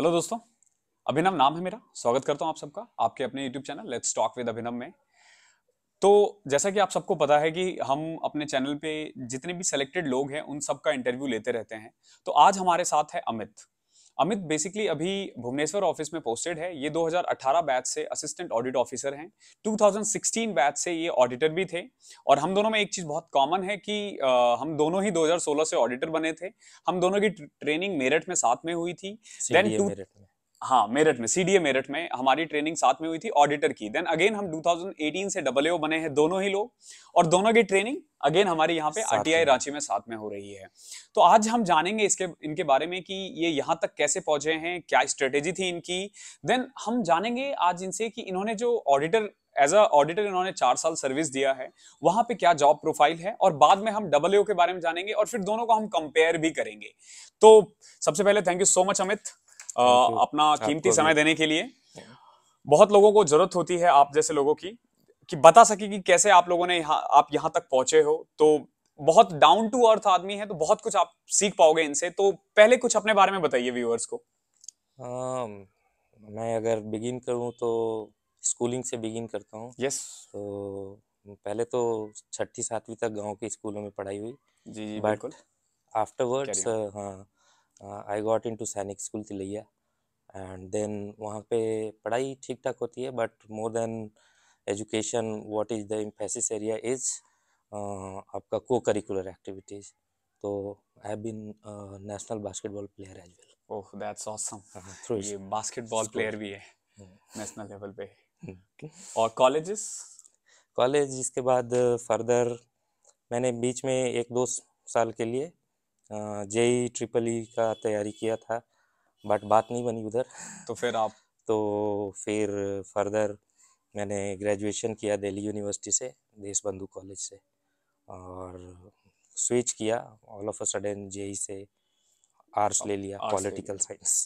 Hello दोस्तों अभिनव नाम है मेरा स्वागत करता हूं आप सबका आपके अपने YouTube channel let's talk with Abhinav में तो जैसा कि आप सबको पता है कि हम अपने चैनल पे जितने भी सेलेक्टेड लोग हैं उन सबका इंटरव्यू लेते रहते हैं तो आज हमारे साथ है अमित अमित बेसिकली अभी भुवनेश्वर ऑफिस में पोस्टेड है ये 2018 बैच से असिस्टेंट ऑडिट ऑफिसर हैं 2016 बैच से ये ऑडिटर भी थे और हम दोनों में एक चीज़ बहुत कॉमन है कि आ, हम दोनों ही 2016 से ऑडिटर बने थे हम दोनों की ट्रेनिंग मेरठ में साथ में हुई थी देन टू हाँ मेरठ में सीडीए मेरठ में हमारी ट्रेनिंग साथ में हुई थी ऑडिटर की देन अगेन हम 2018 से डबल बने हैं दोनों ही लोग और दोनों की ट्रेनिंग अगेन हमारे यहाँ पे आरटीआई रांची में साथ में हो रही है तो आज हम जानेंगे इसके इनके बारे में कि ये यहाँ तक कैसे पहुंचे हैं क्या स्ट्रेटेजी थी इनकी देन हम जानेंगे आज इनसे कि इन्होंने जो ऑडिटर एज अ ऑडिटर इन्होंने चार साल सर्विस दिया है वहां पे क्या जॉब प्रोफाइल है और बाद में हम डबल के बारे में जानेंगे और फिर दोनों को हम कंपेयर भी करेंगे तो सबसे पहले thank you so much Amit अपना हाँ, कीमती समय देने के लिए बहुत लोगों को जरूरत होती है आप जैसे लोगों की कि बता सके कि कैसे आप लोगों ने यहाँ आप यहाँ तक पहुंचे हो तो बहुत डाउन टू अर्थ आदमी है तो बहुत कुछ आप सीख पाओगे इनसे तो पहले कुछ अपने बारे में बताइए व्यूअर्स को आ, मैं अगर बिगिन करूँ तो स्कूलिंग से बिगिन करता हूँ यस तो पहले तो छठी सातवीं तक गांव के स्कूलों में पढ़ाई हुई जी जी बट आफ्टरवर्ड्स हाँ I got in to Sainik school Tilaiya and then वहाँ पे पढ़ाई ठीक ठाक होती है but more than education what is the emphasis area is आपका को करिकुलर एक्टिविटीज़ तो I have been national basketball player as well oh that's awesome हाँ, हाँ, ये बास्केटबॉल प्लेयर भी है नेशनल हाँ। लेवल पे हम्म, और कॉलेजेस कॉलेज इसके बाद फर्दर मैंने बीच में एक दो साल के लिए जेई ट्रिपल ई का तैयारी किया था बट बात नहीं बनी उधर तो फिर आप तो फिर फर्दर मैंने ग्रेजुएशन किया दिल्ली यूनिवर्सिटी से देशबंधु कॉलेज से और स्विच किया all of a sudden JEE से आर्ट्स ले लिया पॉलिटिकल साइंस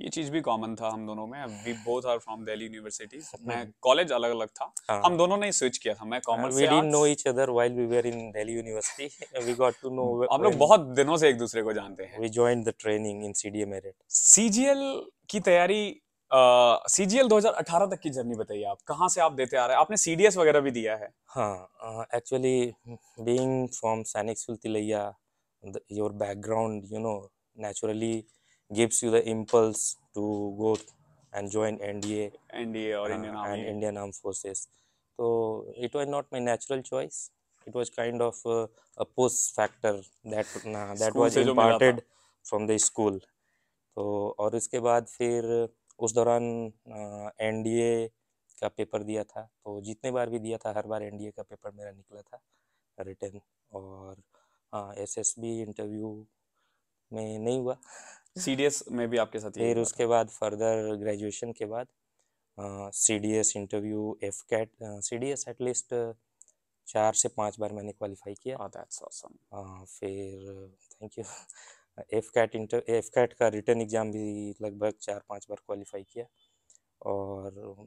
ये चीज भी कॉमन था हम दोनों में we both are from Delhi university मैं कॉलेज अलग अलग था हाँ. हम दोनों ने स्विच किया था मैं commerce we did know each other while we were in Delhi university we got to know हम लोग बहुत दिनों से एक दूसरे को जानते हैं we joined the training in CDA merit CGL की तैयारी सीजीएल uh, 2018 तक की जर्नी बताइए आप कहाँ से आप देते आ रहे हैं आपने सीडीएस वगैरह भी दिया है हाँ actually being from Sainik school Tilaiya your background you know naturally gives you the impulse to go and join NDA, NDA or uh, Indian Army. and Indian Armed Forces. So it was not my natural choice. It was kind of uh, a push factor that nah, that was imparted from the school. तो और उसके बाद फिर उस दौरान N का paper दिया था तो जितने बार भी दिया था हर बार एन का पेपर मेरा निकला था रिटर्न और एस एस बी इंटरव्यू में नहीं हुआ सीडीएस में भी आपके साथ फिर उसके बाद फर्दर ग्रेजुएशन के बाद C D S interview AFCAT C D S at least चार से पाँच बार मैंने क्वालिफाई किया oh, that's awesome. uh, फिर thank you AFCAT inter AFCAT का रिटर्न एग्ज़ाम भी लगभग चार पाँच बार क्वालिफाई किया और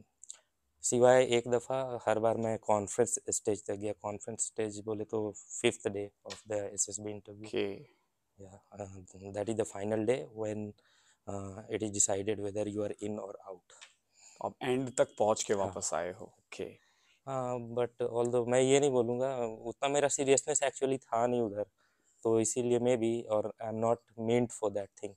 सिवाय एक दफ़ा हर बार मैं कॉन्फ्रेंस स्टेज तक गया कॉन्फ्रेंस स्टेज बोले तो fifth day of the S S B interview yeah uh, that is the final day when uh, it is decided whether you are in or out आप एंड तक पहुंच के हाँ। वापस आए हो ओके बट ऑल दो मैं ये नहीं बोलूँगा उतना मेरा सीरियसनेस एक्चुअली था नहीं उधर तो इसीलिए मे भी और I am not meant for that thing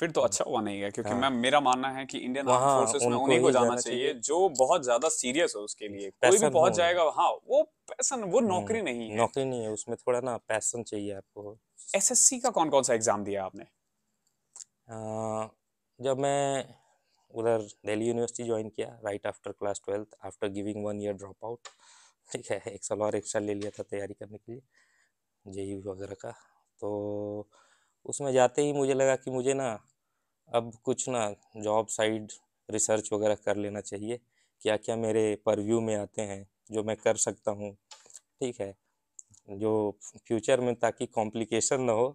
फिर तो अच्छा हुआ नहीं है क्योंकि हाँ। मैं मेरा मानना है कि इंडियन आर्म फोर्सेस में उन्हीं को जाना चाहिए जो बहुत ज्यादा सीरियस हो उसके लिए कोई भी पहुंच जाएगा हाँ वो पैसन वो हम्म, नौकरी नहीं है नौकरी नहीं है उसमें थोड़ा ना पैसन चाहिए आपको एसएससी का कौन कौन सा एग्जाम दिया आपने जब मैं उधर दिल्ली यूनिवर्सिटी ज्वाइन किया right after class twelfth after giving one year drop out ठीक है एक साल और एक साल ले लिया था तैयारी करने के लिए जेई वगैरह का तो उसमें जाते ही मुझे लगा कि मुझे ना अब कुछ ना जॉब साइड रिसर्च वगैरह कर लेना चाहिए क्या क्या मेरे परव्यू में आते हैं जो मैं कर सकता हूँ ठीक है जो फ्यूचर में ताकि कॉम्प्लिकेशन ना हो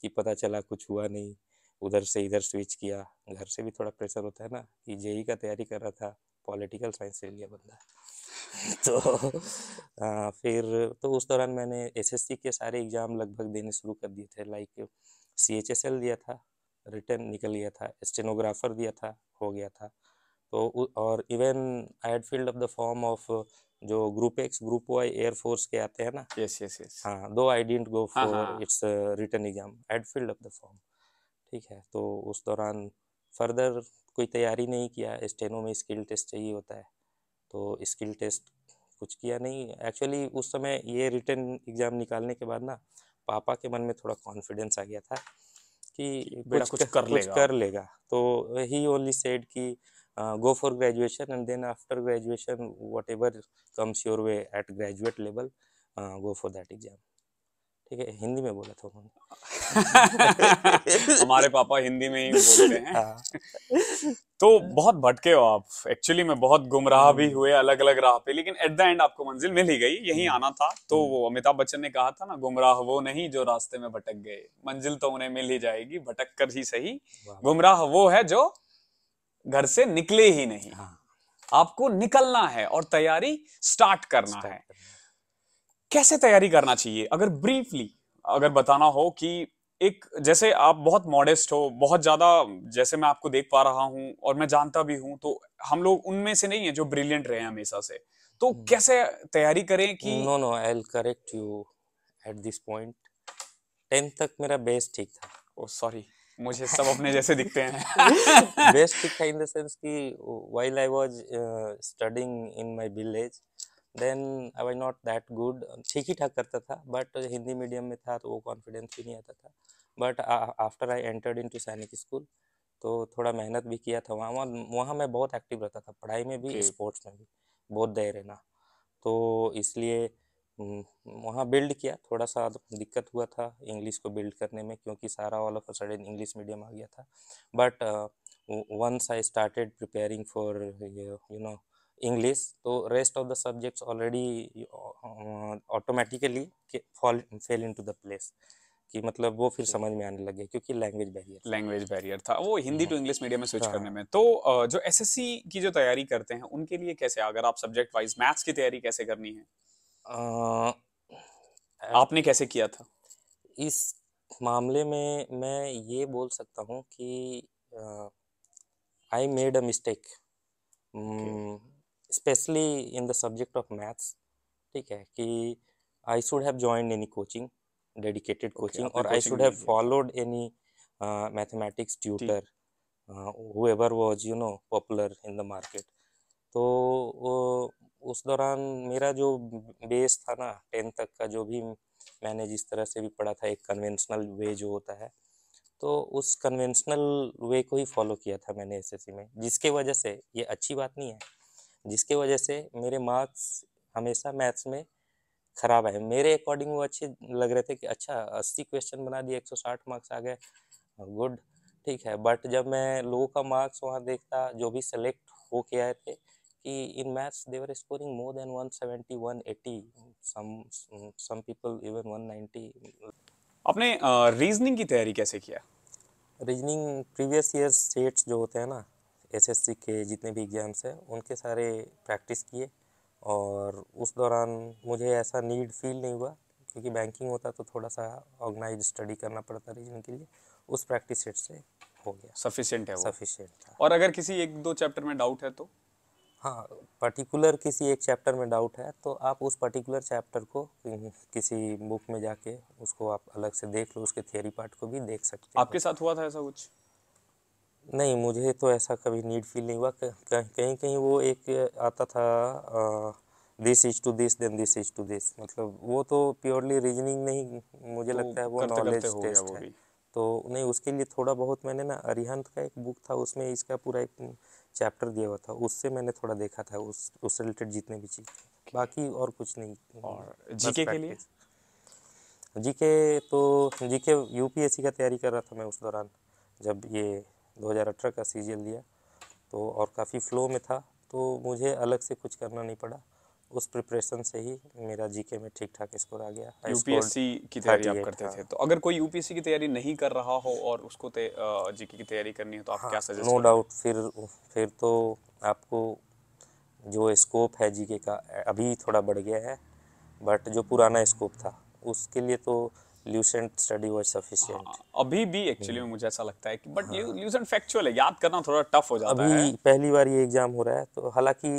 कि पता चला कुछ हुआ नहीं उधर से इधर स्विच किया घर से भी थोड़ा प्रेशर होता है ना कि जेई का तैयारी कर रहा था पॉलिटिकल साइंस ले लिया बंदा तो आ, हाँ, फिर तो उस दौरान मैंने एसएससी के सारे एग्ज़ाम लगभग देने शुरू कर दिए थे like C H S L दिया था रिटर्न निकल गया था स्टेनोग्राफर दिया था हो गया था तो और even I filled of the form of जो group X group Y air force के आते हैं ना यस यस यस हाँ though I didn't go for its return exam and filled of the form ठीक है तो उस दौरान फर्दर कोई तैयारी नहीं किया स्टेनो में स्किल टेस्ट चाहिए होता है तो स्किल टेस्ट कुछ किया नहीं एक्चुअली उस समय ये रिटर्न एग्ज़ाम निकालने के बाद ना पापा के मन में थोड़ा कॉन्फिडेंस आ गया था कि बेटा कुछ, कुछ कर कुछ लेगा कर लेगा तो ही ओनली सेड कि go for graduation and then after graduation whatever comes your way at graduate level go for that exam ठीक है हिंदी में बोला था उन्होंने हमारे पापा हिंदी में ही बोलते हैं हाँ। तो बहुत भटके हो आप एक्चुअली मैं बहुत गुमराह भी हम्म। हुए अलग अलग राह पे लेकिन एट द एंड आपको मंजिल मिल ही गई यही हम्म। आना था तो हम्म। वो अमिताभ बच्चन ने कहा था ना गुमराह वो नहीं जो रास्ते में भटक गए मंजिल तो उन्हें मिल ही जाएगी भटक कर ही सही गुमराह वो है जो घर से निकले ही नहीं हाँ। आपको निकलना है और तैयारी स्टार्ट करना है कैसे तैयारी करना चाहिए अगर ब्रीफली अगर बताना हो कि एक जैसे आप बहुत मॉडेस्ट हो बहुत ज़्यादा जैसे मैं आपको देख पा रहा हूँ और मैं जानता भी हूँ तो हम लोग उनमें से नहीं है जो ब्रिलियंट रहे हमेशा से तो हम्म। कैसे तैयारी करें कि no no I will correct you at this point tenth तक मेरा बेस ठीक था ओ सॉरी मुझे सब अपने जैसे दिखते हैं बेस्ट ठीक था इन द सेंस कि while I was studying in my village then I was not that good ठीक ही ठाक करता था बट हिंदी मीडियम में था तो वो कॉन्फिडेंस भी नहीं आता था but after I entered in to Sainik school तो थोड़ा मेहनत भी किया था वहाँ वहाँ वहाँ मैं बहुत एक्टिव रहता था पढ़ाई में भी स्पोर्ट्स में भी बहुत देर है ना तो इसलिए वहाँ बिल्ड किया थोड़ा सा दिक्कत हुआ था इंग्लिश को बिल्ड करने में क्योंकि सारा all of sudden English medium आ गया था but once I started preparing for you know English तो rest of the subjects already automatically fall fell fell into the कि मतलब वो फिर समझ में आने लगे क्योंकि लैंग्वेज बैरियर लैंग्वेज बैरियर था वो हिंदी टू इंग्लिश मीडियम में स्विच हाँ। करने में तो जो एसएससी की जो तैयारी करते हैं उनके लिए कैसे अगर आप सब्जेक्ट वाइज मैथ्स की तैयारी कैसे करनी है आ, आपने कैसे किया था इस मामले में मैं ये बोल सकता हूँ कि I made a mistake hmm, specially in the subject of maths ठीक है कि I should have joined any coaching dedicated coaching और I should have followed any mathematics tutor ever was you know popular in the market तो उस दौरान मेरा जो base था ना टेंथ तक का जो भी मैंने जिस तरह से भी पढ़ा था एक कन्वेंशनल वे जो होता है तो उस कन्वेंशनल वे को ही फॉलो किया था मैंने एसएससी में जिसके वजह से ये अच्छी बात नहीं है जिसके वजह से मेरे मार्क्स हमेशा मैथ्स में ख़राब आए मेरे अकॉर्डिंग वो अच्छे लग रहे थे कि अच्छा अस्सी क्वेश्चन बना दिए एक सौ साठ मार्क्स आ गए गुड ठीक है बट जब मैं लोगों का मार्क्स वहाँ देखता जो भी सेलेक्ट हो के आए थे कि in maths they were scoring more than one seventy one eighty some some people even one ninety आपने रीजनिंग की तैयारी कैसे किया रीजनिंग प्रीवियस ईयर स्टेट्स जो होते हैं ना एसएससी के जितने भी एग्ज़ाम्स हैं उनके सारे प्रैक्टिस किए और उस दौरान मुझे ऐसा नीड फील नहीं हुआ क्योंकि बैंकिंग होता तो थोड़ा सा ऑर्गेनाइज स्टडी करना पड़ता रीजन के लिए उस प्रैक्टिस सेट से हो गया सफिशियंट है सफिशियंट था और अगर किसी एक दो चैप्टर में डाउट है तो हाँ पर्टिकुलर किसी एक चैप्टर में डाउट है तो आप उस पर्टिकुलर चैप्टर को किसी बुक में जाके उसको आप अलग से देख लो उसके थियोरी पार्ट को भी देख सकते आपके साथ हुआ था ऐसा कुछ नहीं मुझे तो ऐसा कभी नीड फील नहीं हुआ कहीं कहीं वो एक आता था this is to this then this is to this मतलब वो तो प्योरली रीजनिंग नहीं मुझे लगता है वो नॉलेज टेस्ट है तो नहीं उसके लिए थोड़ा बहुत मैंने ना अरिहंत का एक बुक था उसमें इसका पूरा एक चैप्टर दिया हुआ था उससे मैंने थोड़ा देखा था उस उस रिलेटेड जितने भी चीज़ बाकी और कुछ नहीं और जीके के लिए जीके तो जीके यूपीएससी का तैयारी कर रहा था मैं उस दौरान जब ये 2018 का सी दिया तो और काफ़ी फ्लो में था तो मुझे अलग से कुछ करना नहीं पड़ा उस प्रिपरेशन से ही मेरा जीके में ठीक ठाक स्कोर आ गया यूपीएससी की तैयारी आप करते थे तो अगर कोई यूपीएससी की तैयारी नहीं कर रहा हो और उसको जीके की तैयारी करनी है तो आप हाँ, क्या सजेस्ट नो डाउट फिर फिर तो आपको जो स्कोप है जीके का अभी थोड़ा बढ़ गया है बट जो पुराना स्कोप था उसके लिए तो ल्यूसेंट स्टडी वाज सफिशिएंट अभी भी एक्चुअली में मुझे ऐसा लगता है कि बट ल्यूसेंट फैक्चुअल है याद करना थोड़ा टफ हो जाता अभी है अभी पहली बार ये एग्जाम हो रहा है तो हालांकि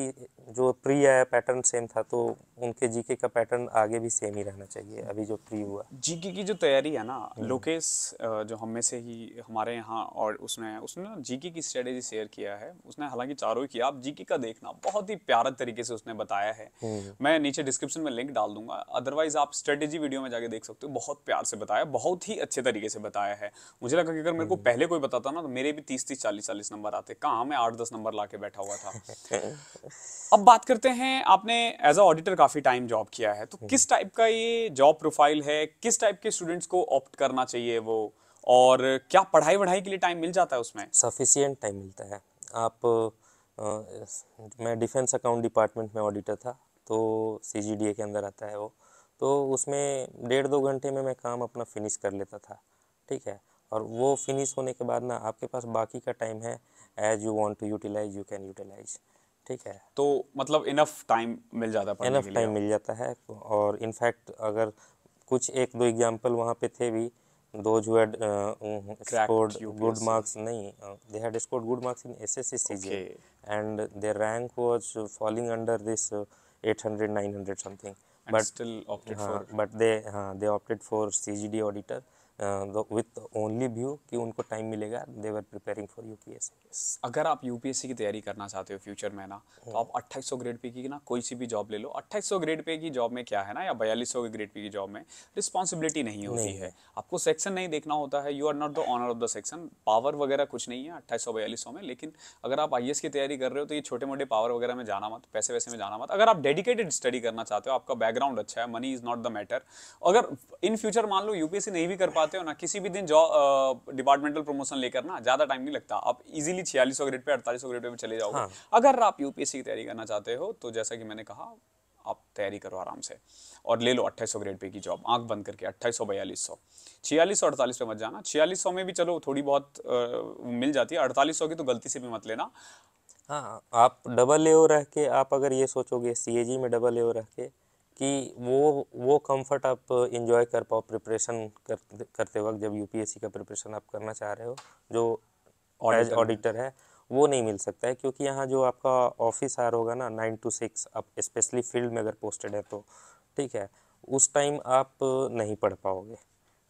जो प्री आया पैटर्न सेम था तो उनके जीके का पैटर्न आगे भी सेम ही रहना चाहिए अभी जो प्री हुआ जीके की जो तैयारी है ना लोकेश हम्म। जो हम में से ही हमारे यहाँ और उसने उसने ना जीके की स्ट्रेटेजी शेयर किया है उसने हालांकि चारों ही किया आप जीके का देखना बहुत ही प्यारा तरीके से उसने बताया है हम्म। मैं नीचे डिस्क्रिप्शन में लिंक डाल दूंगा अदरवाइज आप स्ट्रेटेजी वीडियो में जाके देख सकते हो बहुत प्यार से बताया बहुत ही अच्छे तरीके से बताया है मुझे लगा कि अगर मेरे को हम्म। पहले कोई बताता ना तो मेरे भी तीस तीस चालीस चालीस नंबर आते कहाँ मैं आठ दस नंबर ला बैठा हुआ था अब बात करते हैं आपने एज अ ऑडिटर काफ़ी टाइम जॉब किया है तो हम्म। किस टाइप का ये जॉब प्रोफाइल है किस टाइप के स्टूडेंट्स को ऑप्ट करना चाहिए वो और क्या पढ़ाई वढ़ाई के लिए टाइम मिल जाता है उसमें सफिशियंट टाइम मिलता है आप आ, मैं डिफेंस अकाउंट डिपार्टमेंट में ऑडिटर था तो सी के अंदर आता है वो तो उसमें डेढ़ दो घंटे में मैं काम अपना फिनिश कर लेता था ठीक है और वो फिनिश होने के बाद ना आपके पास बाकी का टाइम है as you want to utilise you can utilise ठीक है तो मतलब इनफ टाइम मिल जाता है इनफ टाइम मिल जाता है और इनफैक्ट अगर कुछ एक दो एग्जाम्पल वहाँ पे थे भी दो जो हैड गुड मार्क्स नहीं they had scored good marks in SSC CJ and their rank was falling under this 800 900 something but opted for but they हां they opted for CGD auditor with only view कि उनको time मिलेगा they were preparing for U P S C अगर आप you P S सी की तैयारी करना चाहते हो फ्यूचर में ना तो आप हम्म। अट्ठाईस सौ ग्रेड पे की ना कोई सी भी जॉब ले लो अट्ठाईस सौ ग्रेड पे की जॉब में क्या है ना या बयालीस सौ ग्रेड पे की जॉब में रिस्पॉन्सिबिलिटी नहीं होती नहीं। है आपको सेक्शन नहीं देखना होता है you are not the owner of the section power वगैरह कुछ नहीं है अट्ठाईस सौ में लेकिन अगर आप आई की तैयारी कर रहे हो तो ये छोटे मोटे पावर वगैरह में जाना मत पैसे वैसे में जाना मत अगर आप डेडिकेटेड स्टडी करना चाहते हो आपका बैकग्राउंड अच्छा है money is not the matter अगर इन फ्यूचर मान लो यूपीएससी नहीं भी कर पाते चाहते हो ना किसी भी दिन जॉब डिपार्टमेंटल प्रमोशन लेकर ना ज्यादा टाइम नहीं लगता आप इजीली छियालीस ग्रेड पे अड़तालीस ग्रेड पे चले जाओगे हाँ। अगर आप यूपीएससी की तैयारी करना चाहते हो तो जैसा कि मैंने कहा आप तैयारी करो आराम से और ले लो अट्ठाईस ग्रेड पे की जॉब आंख बंद करके अट्ठाईस बयालीस सौ छियालीस अड़तालीस पे मत जाना छियालीस में भी चलो थोड़ी बहुत आ, मिल जाती है अड़तालीस की तो गलती से भी मत लेना हाँ आप डबल ए रह के आप अगर ये सोचोगे सी में डबल ए रह के कि वो वो कंफर्ट आप इन्जॉय कर पाओ प्रिपरेशन कर, करते वक्त जब यूपीएससी का प्रिपरेशन आप करना चाह रहे हो जो एज ऑडिटर है वो नहीं मिल सकता है क्योंकि यहाँ जो आपका ऑफिस आर होगा ना नाइन टू सिक्स आप स्पेशली फील्ड में अगर पोस्टेड है तो ठीक है उस टाइम आप नहीं पढ़ पाओगे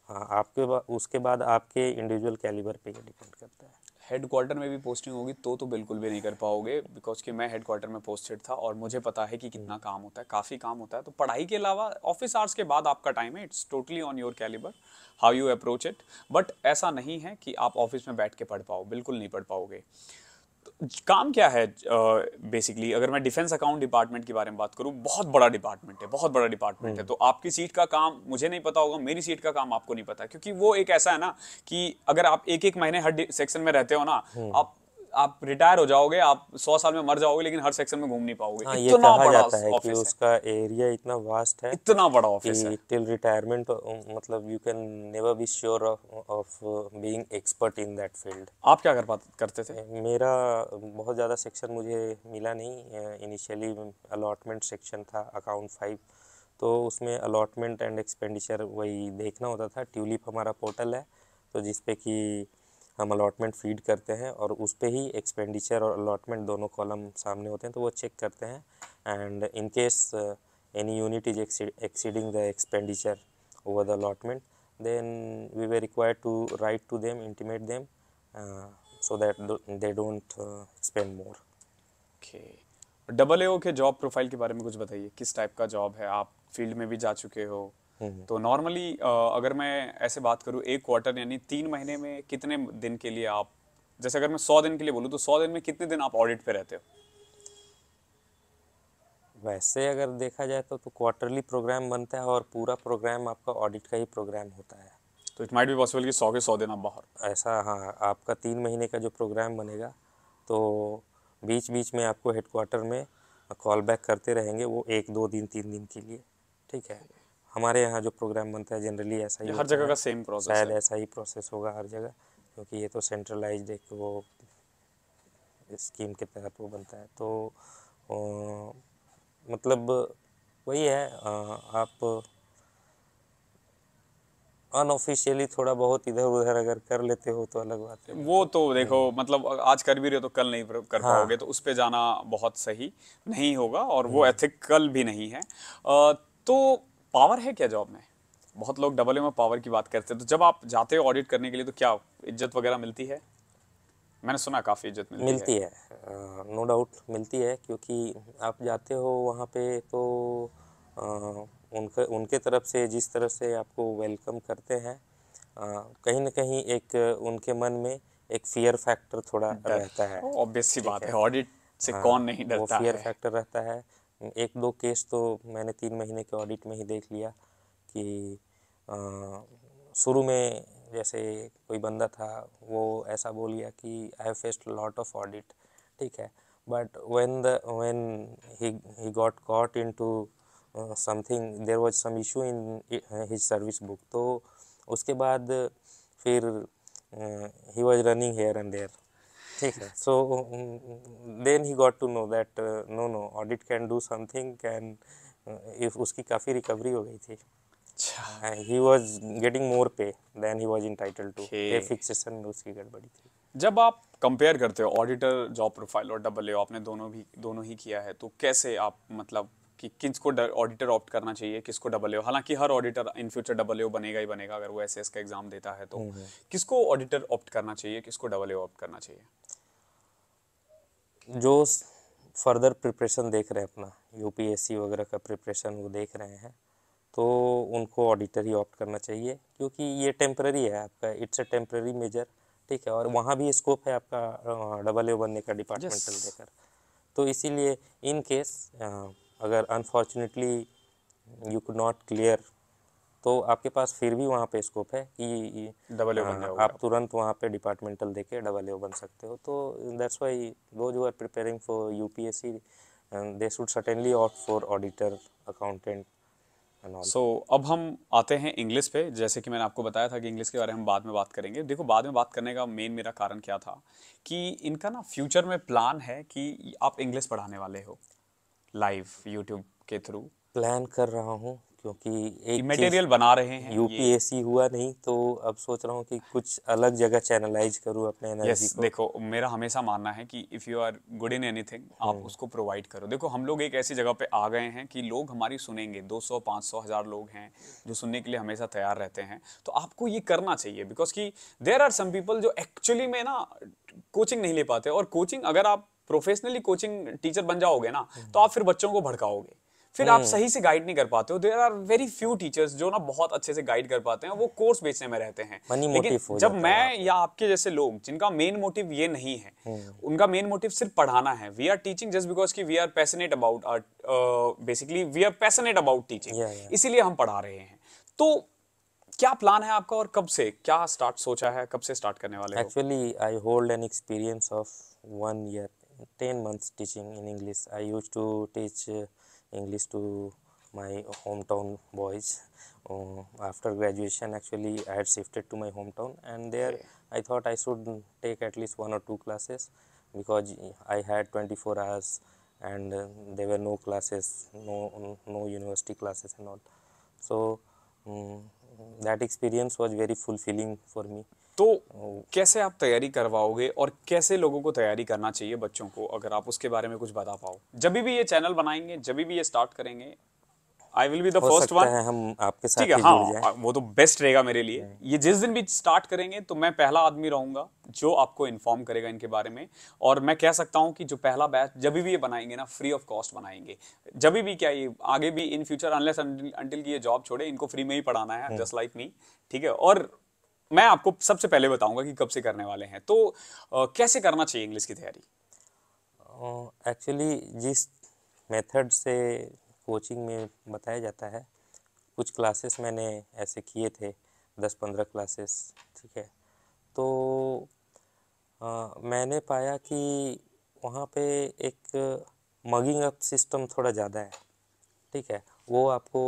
हाँ आपके उसके बाद आपके इंडिविजुअल कैलिबर पे डिपेंड करता है हेड क्वार्टर में भी पोस्टिंग होगी तो तो बिल्कुल भी नहीं कर पाओगे बिकॉज कि मैं हेड क्वार्टर में पोस्टेड था और मुझे पता है कि कितना काम होता है काफ़ी काम होता है तो पढ़ाई के अलावा ऑफिस आवर्स के बाद आपका टाइम है it's totally on your calibre how you approach it but ऐसा नहीं है कि आप ऑफिस में बैठ के पढ़ पाओ बिल्कुल नहीं पढ़ पाओगे काम क्या है बेसिकली uh, अगर मैं डिफेंस अकाउंट डिपार्टमेंट के बारे में बात करूं बहुत बड़ा डिपार्टमेंट है बहुत बड़ा डिपार्टमेंट है हम्म। तो आपकी सीट का काम मुझे नहीं पता होगा मेरी सीट का काम आपको नहीं पता क्योंकि वो एक ऐसा है ना कि अगर आप एक एक महीने हर सेक्शन में रहते हो ना हम्म। आप आप रिटायर हो जाओगे आप सौ साल में मर जाओगे लेकिन हर सेक्शन में घूम नहीं पाओगे हाँ, इतना बड़ा जाता है कि उसका एरिया इतना वास्ट है इतना बड़ा ऑफिस है टिल रिटायरमेंट मतलब you can never be sure of being expert in that field आप क्या कर पाते करते थे मेरा बहुत ज़्यादा सेक्शन मुझे मिला नहीं इनिशियली अलॉटमेंट सेक्शन था अकाउंट फाइव तो उसमें अलॉटमेंट एंड एक्सपेंडिचर वही देखना होता था ट्यूलिप हमारा पोर्टल है तो जिसपे कि हम अलॉटमेंट फीड करते हैं और उस पर ही एक्सपेंडिचर और अलॉटमेंट दोनों कॉलम सामने होते हैं तो वो चेक करते हैं and in case any unit is exceeding the expenditure over the allotment then we way require to write to them intimate them so that they don't expend more okay double A के job profile के बारे में कुछ बताइए किस type का job है आप फील्ड में भी जा चुके हो हम्म। तो नॉर्मली अगर मैं ऐसे बात करूँ एक क्वार्टर यानी तीन महीने में कितने दिन के लिए आप जैसे अगर मैं सौ दिन के लिए बोलूँ तो सौ दिन में कितने दिन आप ऑडिट पे रहते हो वैसे अगर देखा जाए तो तो क्वार्टरली प्रोग्राम बनता है और पूरा प्रोग्राम आपका ऑडिट का ही प्रोग्राम होता है तो इट माइट भी पॉसिबल कि सौ के सौ दिन आप बाहर ऐसा हाँ आपका तीन महीने का जो प्रोग्राम बनेगा तो बीच बीच में आपको हेडक्वार्टर में कॉल बैक करते रहेंगे वो एक दो दिन तीन दिन के लिए ठीक है हमारे यहाँ जो प्रोग्राम बनता है जनरली ऐसा ही हर जगह का सेम प्रोसेस शायद ऐसा ही प्रोसेस होगा हर जगह क्योंकि ये तो सेंट्रलाइज एक वो स्कीम के तहत वो बनता है तो आ, मतलब वही है आ, आप अनऑफिशियली थोड़ा बहुत इधर उधर अगर कर लेते हो तो अलग बात है वो तो देखो मतलब आज कर भी रहे हो तो कल नहीं कर हाँ। पाओगे तो उस पर जाना बहुत सही नहीं होगा और वो एथिकल हम्म। भी नहीं है आ, तो पावर है क्या जॉब में बहुत लोग डबल में पावर की बात करते हैं तो जब आप जाते हो ऑडिट करने के लिए तो क्या इज्जत वगैरह मिलती है मैंने सुना काफ़ी इज्जत मिलती, मिलती है, नो uh, डाउट no मिलती है क्योंकि आप जाते हो वहाँ पे तो uh, उनके उनके तरफ से जिस तरह से आपको वेलकम करते हैं uh, कहीं ना कहीं एक उनके मन में एक फियर फैक्टर थोड़ा रहता है ऑब्वियस सी बात है ऑडिट से हाँ, कौन नहीं डरता वो फियर फैक्टर रहता है एक दो केस तो मैंने तीन महीने के ऑडिट में ही देख लिया कि शुरू में जैसे कोई बंदा था वो ऐसा बोल गया कि I have faced lot of audit ठीक है but when the when he got caught in to something there was some issue in his service book तो उसके बाद फिर he was running here and there ठीक है so then he got to know that no no audit can do something can if uh, उसकी काफ़ी recovery हो गई थी he was getting more pay then he was entitled to ये fixation में उसकी गड़बड़ी थी जब आप कंपेयर करते हो ऑडिटर जॉब प्रोफाइल और डबल ए आपने दोनों भी दोनों ही किया है तो कैसे आप मतलब कि किस को ऑडिटर ऑप्ट करना चाहिए किसको डबल ओ हालांकि हर auditor in future double O बनेगा ही बनेगा अगर वो एस का एग्जाम देता है तो हम्म, हम्म। किसको ऑडिटर ऑप्ट करना चाहिए किसको डबल ओ ऑप्ट करना चाहिए जो फर्दर प्रिपरेशन देख रहे हैं अपना सी वगैरह का प्रिपरेशन वो देख रहे हैं तो उनको ऑडिटर ही ऑप्ट करना चाहिए क्योंकि ये टेम्प्रेरी है आपका इट्स अ टेम्प्रेरी मेजर ठीक है और वहाँ भी स्कोप है आपका डबल ए बनने का डिपार्टमेंटल yes. देकर तो इसीलिए इन केस अगर unfortunately you could not clear तो आपके पास फिर भी वहाँ पे स्कोप है कि डबल ए हाँ, बन आप तुरंत वहाँ पे डिपार्टमेंटल देके डबल ए बन सकते हो तो that's why those you are preparing for U P C they should certainly opt for auditor accountant so so, अब हम आते हैं इंग्लिश पे जैसे कि मैंने आपको बताया था कि इंग्लिश के बारे में हम बाद में बात करेंगे देखो बाद में बात करने का मेन मेरा कारण क्या था कि इनका ना फ्यूचर में प्लान है कि आप इंग्लिश पढ़ाने वाले हो लाइव यूट्यूब के थ्रू प्लान कर रहा हूँ क्योंकि एक मटेरियल बना रहे हैं यूपीएससी हुआ नहीं तो अब सोच रहा हूँ कि कुछ अलग जगह चैनलाइज करूँ अपने एनर्जी yes, को देखो मेरा हमेशा मानना है कि if you are good in anything आप हम्म। उसको प्रोवाइड करो देखो हम लोग एक ऐसी जगह पे आ गए हैं कि लोग हमारी सुनेंगे 200 500 हज़ार लोग हैं जो सुनने के लिए हमेशा तैयार रहते हैं तो आपको ये करना चाहिए बिकॉज की देर आर सम पीपल जो एक्चुअली में ना कोचिंग नहीं ले पाते और कोचिंग अगर आप प्रोफेशनली कोचिंग टीचर बन जाओगे ना हम्म। तो आप फिर बच्चों को भड़काओगे फिर आप हम्म। सही से गाइड नहीं कर पाते हो there are very few teachers जो ना बहुत अच्छे से गाइड कर पाते हैं वो कोर्स बेचने में रहते हैं लेकिन जब मैं या आपके जैसे लोग जिनका मेन मोटिव ये नहीं है हम्म। उनका मेन मोटिव सिर्फ पढ़ाना है we are teaching just because की we are passionate about basically we are passionate about teaching इसीलिए हम पढ़ा रहे हैं तो क्या प्लान है आपका और कब से क्या स्टार्ट सोचा है कब से स्टार्ट करने वाले actually I hold an experience of one year 10 months teaching in English. I used to teach uh, English to my hometown boys. Uh, after graduation, actually, I had shifted to my hometown, and there okay. I thought I should take at least one or two classes because I had 24 hours and uh, there were no classes, no no university classes and all. So um, that experience was very fulfilling for me. तो कैसे आप तैयारी करवाओगे और कैसे लोगों को तैयारी करना चाहिए बच्चों को अगर आप उसके बारे में कुछ बता पाओ जब भी ये चैनल बनाएंगे जब भी ये स्टार्ट करेंगे I will be the first one हम आपके साथ ठीक है हाँ वो तो बेस्ट रहेगा मेरे लिए हम्म। ये जिस दिन भी स्टार्ट करेंगे तो मैं पहला आदमी रहूंगा जो आपको इन्फॉर्म करेगा इनके बारे में और मैं कह सकता हूँ कि जो पहला बैच जब भी ये बनाएंगे ना फ्री ऑफ कॉस्ट बनाएंगे जब भी क्या ये आगे भी इन फ्यूचर अनलेस अंटिल की ये जॉब छोड़े इनको फ्री में ही पढ़ाना है जस्ट लाइक मी ठीक है और मैं आपको सबसे पहले बताऊंगा कि कब से करने वाले हैं तो आ, कैसे करना चाहिए इंग्लिश की तैयारी एक्चुअली जिस मेथड से कोचिंग में बताया जाता है कुछ क्लासेस मैंने ऐसे किए थे दस पंद्रह क्लासेस ठीक है तो आ, मैंने पाया कि वहाँ पे एक मगिंग अप सिस्टम थोड़ा ज़्यादा है ठीक है वो आपको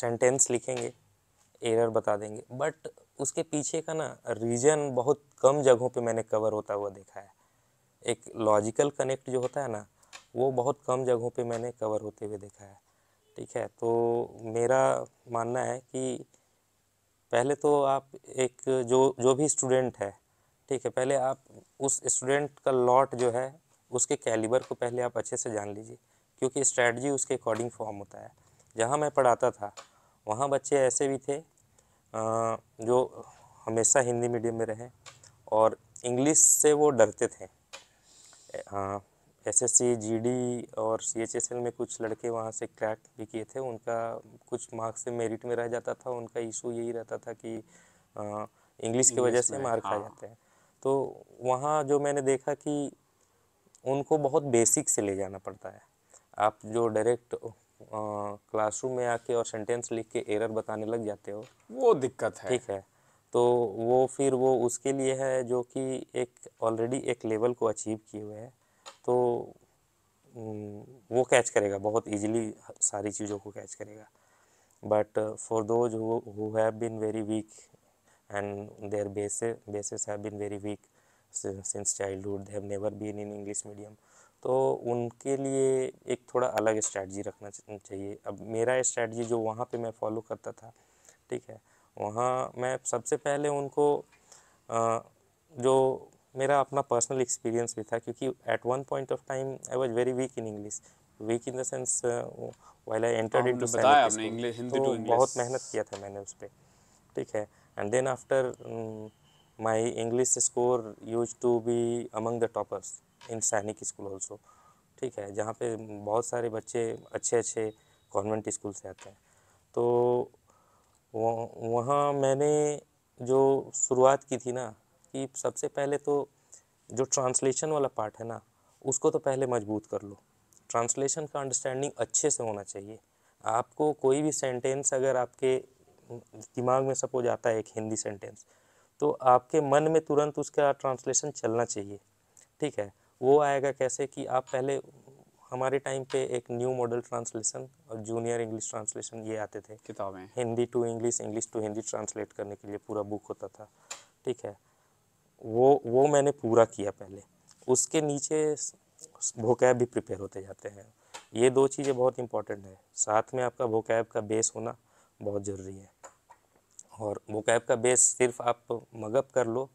सेंटेंस लिखेंगे एरर बता देंगे बट उसके पीछे का ना रीजन बहुत कम जगहों पे मैंने कवर होता हुआ देखा है एक लॉजिकल कनेक्ट जो होता है ना वो बहुत कम जगहों पे मैंने कवर होते हुए देखा है ठीक है तो मेरा मानना है कि पहले तो आप एक जो जो भी स्टूडेंट है ठीक है पहले आप उस स्टूडेंट का लॉट जो है उसके कैलिबर को पहले आप अच्छे से जान लीजिए क्योंकि स्ट्रैटी उसके अकॉर्डिंग फॉर्म होता है जहाँ मैं पढ़ाता था वहाँ बच्चे ऐसे भी थे जो हमेशा हिंदी मीडियम में रहे और इंग्लिश से वो डरते थे S S C G D और सी एच एस एल में कुछ लड़के वहाँ से क्रैक भी किए थे उनका कुछ मार्क्स से मेरिट में रह जाता था उनका इशू यही रहता था कि इंग्लिश की वजह से मार्क आ हाँ। जाते हैं तो वहाँ जो मैंने देखा कि उनको बहुत बेसिक से ले जाना पड़ता है आप जो डायरेक्ट क्लासरूम में आके और सेंटेंस लिख के एरर बताने लग जाते हो वो दिक्कत है ठीक है तो वो फिर वो उसके लिए है जो कि एक ऑलरेडी एक लेवल को अचीव किए हुए हैं तो वो कैच करेगा बहुत इजीली सारी चीज़ों को कैच करेगा but for those who have been very weak and their basis basis have been very weak since childhood they have never been in English medium तो उनके लिए एक थोड़ा अलग स्ट्रैटी रखना चाहिए अब मेरा स्ट्रैटी जो वहाँ पे मैं फॉलो करता था ठीक है वहाँ मैं सबसे पहले उनको आ, जो मेरा अपना पर्सनल एक्सपीरियंस भी था क्योंकि at one point of time I was very weak in English weak in the sense I enter to बहुत मेहनत किया था मैंने उस पर ठीक है and then after my English score use to be among the toppers in Sainik school also ठीक है जहाँ पे बहुत सारे बच्चे अच्छे अच्छे कॉन्वेंट स्कूल से आते हैं तो वहाँ मैंने जो शुरुआत की थी ना कि सबसे पहले तो जो ट्रांसलेशन वाला पार्ट है ना उसको तो पहले मजबूत कर लो ट्रांसलेशन का अंडरस्टैंडिंग अच्छे से होना चाहिए आपको कोई भी सेंटेंस अगर आपके दिमाग में सपोज आता है एक हिंदी सेंटेंस तो आपके मन में तुरंत उसका ट्रांसलेशन चलना चाहिए ठीक है वो आएगा कैसे कि आप पहले हमारे टाइम पे एक न्यू मॉडल ट्रांसलेशन और जूनियर इंग्लिश ट्रांसलेशन ये आते थे किताबें Hindi to English English to Hindi translate करने के लिए पूरा बुक होता था ठीक है वो वो मैंने पूरा किया पहले उसके नीचे भोकैब भी प्रिपेयर होते जाते हैं ये दो चीज़ें बहुत इंपॉर्टेंट है साथ में आपका भोकैब का बेस होना बहुत ज़रूरी है और वोकैब का बेस सिर्फ आप मगअप कर लो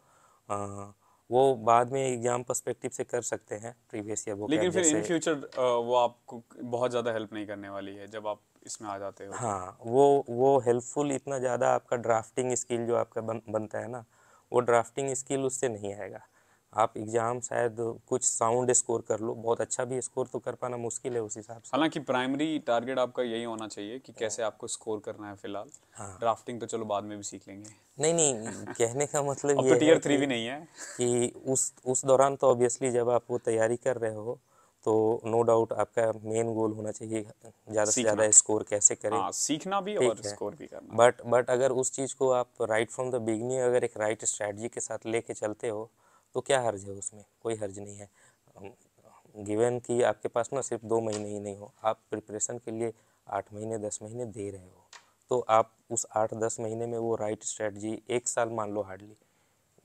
आ, वो बाद में एग्जाम पर्सपेक्टिव से कर सकते हैं प्रीवियस ईयर बुक लेकिन फिर इन फ्यूचर वो आपको बहुत ज़्यादा हेल्प नहीं करने वाली है जब आप इसमें आ जाते हो हाँ वो वो हेल्पफुल इतना ज़्यादा आपका ड्राफ्टिंग स्किल जो आपका बन, बनता है ना वो ड्राफ्टिंग स्किल उससे नहीं आएगा आप एग्ज़ाम शायद कुछ साउंड स्कोर कर लो बहुत अच्छा भी स्कोर तो कर पाना मुश्किल है उस हिसाब से हालांकि प्राइमरी टारगेट आपका यही होना चाहिए कि कैसे आपको स्कोर करना है फिलहाल हाँ। ड्राफ्टिंग तो चलो बाद में भी सीख लेंगे नहीं नहीं कहने का मतलब तो ये टीयर थ्री भी नहीं है कि उस उस दौरान तो ऑब्वियसली जब आप वो तैयारी कर रहे हो तो नो डाउट आपका मेन गोल होना चाहिए ज़्यादा से ज़्यादा स्कोर कैसे करें हाँ, सीखना भी और स्कोर भी करना बट बट अगर उस चीज़ को आप राइट फ्रॉम द बिगनिंग अगर एक राइट स्ट्रेटजी के साथ लेके चलते हो तो क्या हर्ज है उसमें कोई हर्ज नहीं है गिवन कि आपके पास ना सिर्फ दो महीने ही नहीं हो आप प्रिपरेशन के लिए आठ महीने दस महीने दे रहे हो तो आप उस आठ दस महीने में वो राइट स्ट्रेटजी एक साल मान लो हार्डली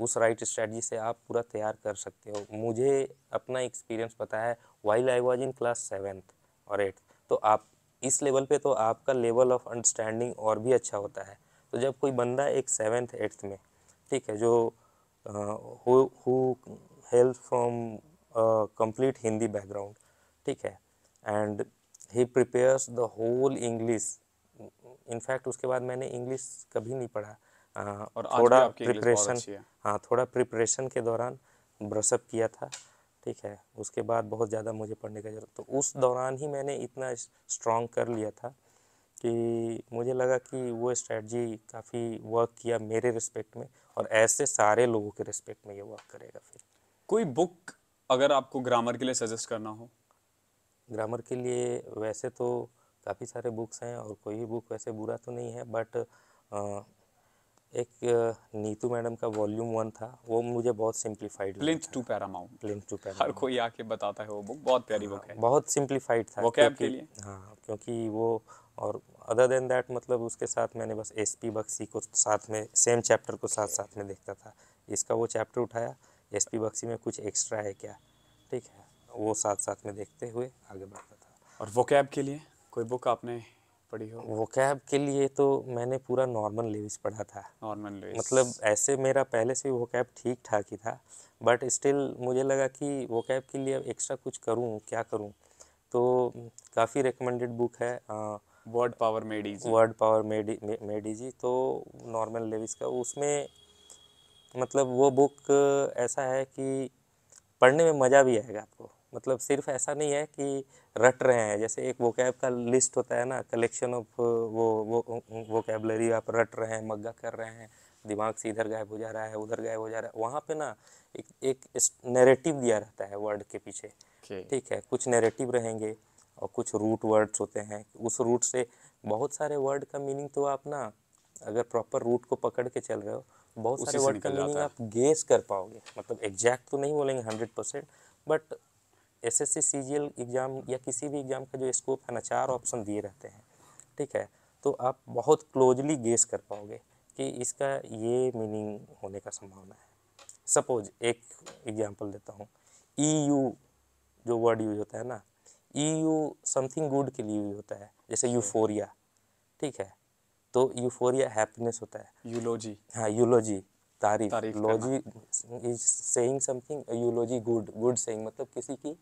उस राइट स्ट्रेटजी से आप पूरा तैयार कर सकते हो मुझे अपना एक्सपीरियंस पता है while I was in class seventh और एट्थ तो आप इस लेवल पे तो आपका लेवल ऑफ अंडरस्टैंडिंग और भी अच्छा होता है तो जब कोई बंदा एक सेवेंथ एट्थ में ठीक है जो Uh, who, who hails from a complete Hindi background, ठीक है and he prepares the whole English. In fact उसके बाद मैंने English कभी नहीं पढ़ा uh, और थोड़ा प्रिपरेशन हाँ थोड़ा प्रिपरेशन के दौरान ब्रशअप किया था ठीक है उसके बाद बहुत ज़्यादा मुझे पढ़ने का जरूरत तो उस दौरान ही मैंने इतना स्ट्रॉन्ग कर लिया था कि मुझे लगा कि वो स्ट्रेटजी काफ़ी वर्क किया मेरे रिस्पेक्ट में और ऐसे सारे लोगों के रिस्पेक्ट में ये वर्क करेगा फिर कोई बुक अगर आपको ग्रामर के लिए सजेस्ट करना हो ग्रामर के लिए वैसे तो काफ़ी सारे बुक्स हैं और कोई भी बुक वैसे बुरा तो नहीं है बट एक नीतू मैडम का वॉल्यूम वन था वो मुझे बहुत simplified plinth to paramount plinth to paramount हर कोई आके बताता है वो बुक बहुत प्यारी बुक हाँ, है बहुत सिंप्लीफाइड था क्योंकि, के लिए हाँ क्योंकि वो और अदर देन दैट मतलब उसके साथ मैंने बस एस पी बक्सी को साथ में सेम चैप्टर को साथ साथ में देखता था इसका वो चैप्टर उठाया एस पी बक्सी में कुछ एक्स्ट्रा है क्या ठीक है वो साथ साथ में देखते हुए आगे बढ़ता था और वो कैब के लिए कोई बुक आपने पढ़ी हो वो कैब के लिए तो मैंने पूरा नॉर्मल लेविस पढ़ा था नॉर्मल लेविस मतलब ऐसे मेरा पहले से वो कैब ठीक ठाक ही था बट स्टिल मुझे लगा कि वो कैब के लिए अब एक्स्ट्रा कुछ करूँ क्या करूँ तो काफ़ी रिकमेंडेड बुक है आ, word power made word power made made easy तो नॉर्मल लेविस का उसमें मतलब वो बुक ऐसा है कि पढ़ने में मज़ा भी आएगा आपको मतलब सिर्फ ऐसा नहीं है कि रट रहे हैं जैसे एक वोकैब का लिस्ट होता है ना कलेक्शन ऑफ वो वो वोकेबलरी आप रट रहे हैं मग्गा कर रहे हैं दिमाग से इधर गायब हो जा रहा है उधर गायब हो जा रहा है वहाँ पे ना एक एक नेरेटिव दिया रहता है वर्ड के पीछे ठीक है कुछ नेरेटिव रहेंगे और कुछ रूट वर्ड्स होते हैं उस रूट से बहुत सारे वर्ड का मीनिंग तो आप ना अगर प्रॉपर रूट को पकड़ के चल रहे हो बहुत सारे वर्ड का मीनिंग आप गेस कर पाओगे मतलब एग्जैक्ट तो नहीं बोलेंगे hundred percent but S S C C G L exam या किसी भी एग्ज़ाम का जो स्कोप है ना चार ऑप्शन दिए रहते हैं ठीक है तो आप बहुत क्लोजली गेस कर पाओगे कि इसका ये मीनिंग होने का संभावना है सपोज एक एग्ज़ाम्पल देता हूँ ई e यू जो वर्ड यूज होता है ना ई यू समथिंग गुड के लिए भी होता है जैसे यूफोरिया ठीक है तो यूफोरिया हैप्पीनेस होता है यूलॉजी हाँ यूलॉजी तारीफ logy is saying something eulogy good good saying मतलब किसी की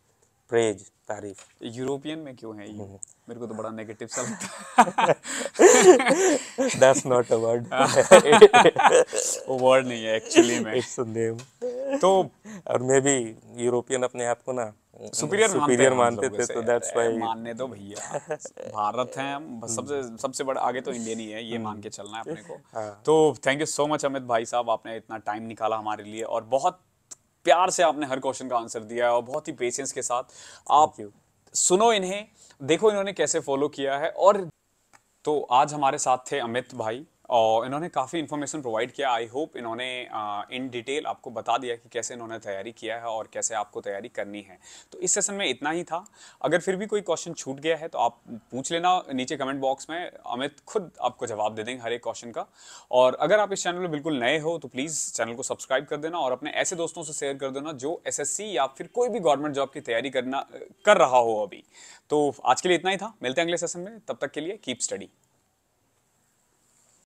प्रेज तारीफ यूरोपियन में क्यों है ये हम्म। मेरे को तो बड़ा नेगेटिव सा लगता दैट्स नॉट अ वर्ड वो वर्ड नहीं है एक्चुअली में इट्स अ नेम तो और मैं भी यूरोपियन अपने आप को ना सुपीरियर सुपीरियर मानते थे तो दैट्स व्हाई मानने दो भैया भारत है हम सबसे हम्म। सबसे बड़ा आगे तो इंडियन ही है ये मान के हम्म। चलना है अपने को हाँ। तो thank you so much Amit भाई साहब आपने इतना टाइम निकाला हमारे लिए और बहुत प्यार से आपने हर क्वेश्चन का आंसर दिया है और बहुत ही पेशेंस के साथ आप सुनो इन्हें देखो इन्होंने कैसे फॉलो किया है और तो आज हमारे साथ थे अमित भाई और इन्होंने काफ़ी इन्फॉर्मेशन प्रोवाइड किया आई होप इन्होंने इन डिटेल आपको बता दिया कि कैसे इन्होंने तैयारी किया है और कैसे आपको तैयारी करनी है तो इस सेशन में इतना ही था अगर फिर भी कोई क्वेश्चन छूट गया है तो आप पूछ लेना नीचे कमेंट बॉक्स में अमित खुद आपको जवाब दे देंगे हर एक क्वेश्चन का और अगर आप इस चैनल में बिल्कुल नए हो तो प्लीज़ चैनल को सब्सक्राइब कर देना और अपने ऐसे दोस्तों से शेयर कर देना जो एस या फिर कोई भी गवर्नमेंट जॉब की तैयारी करना कर रहा हो अभी तो आज के लिए इतना ही था मिलते हैं अगले सेशन में तब तक के लिए कीप स्टडी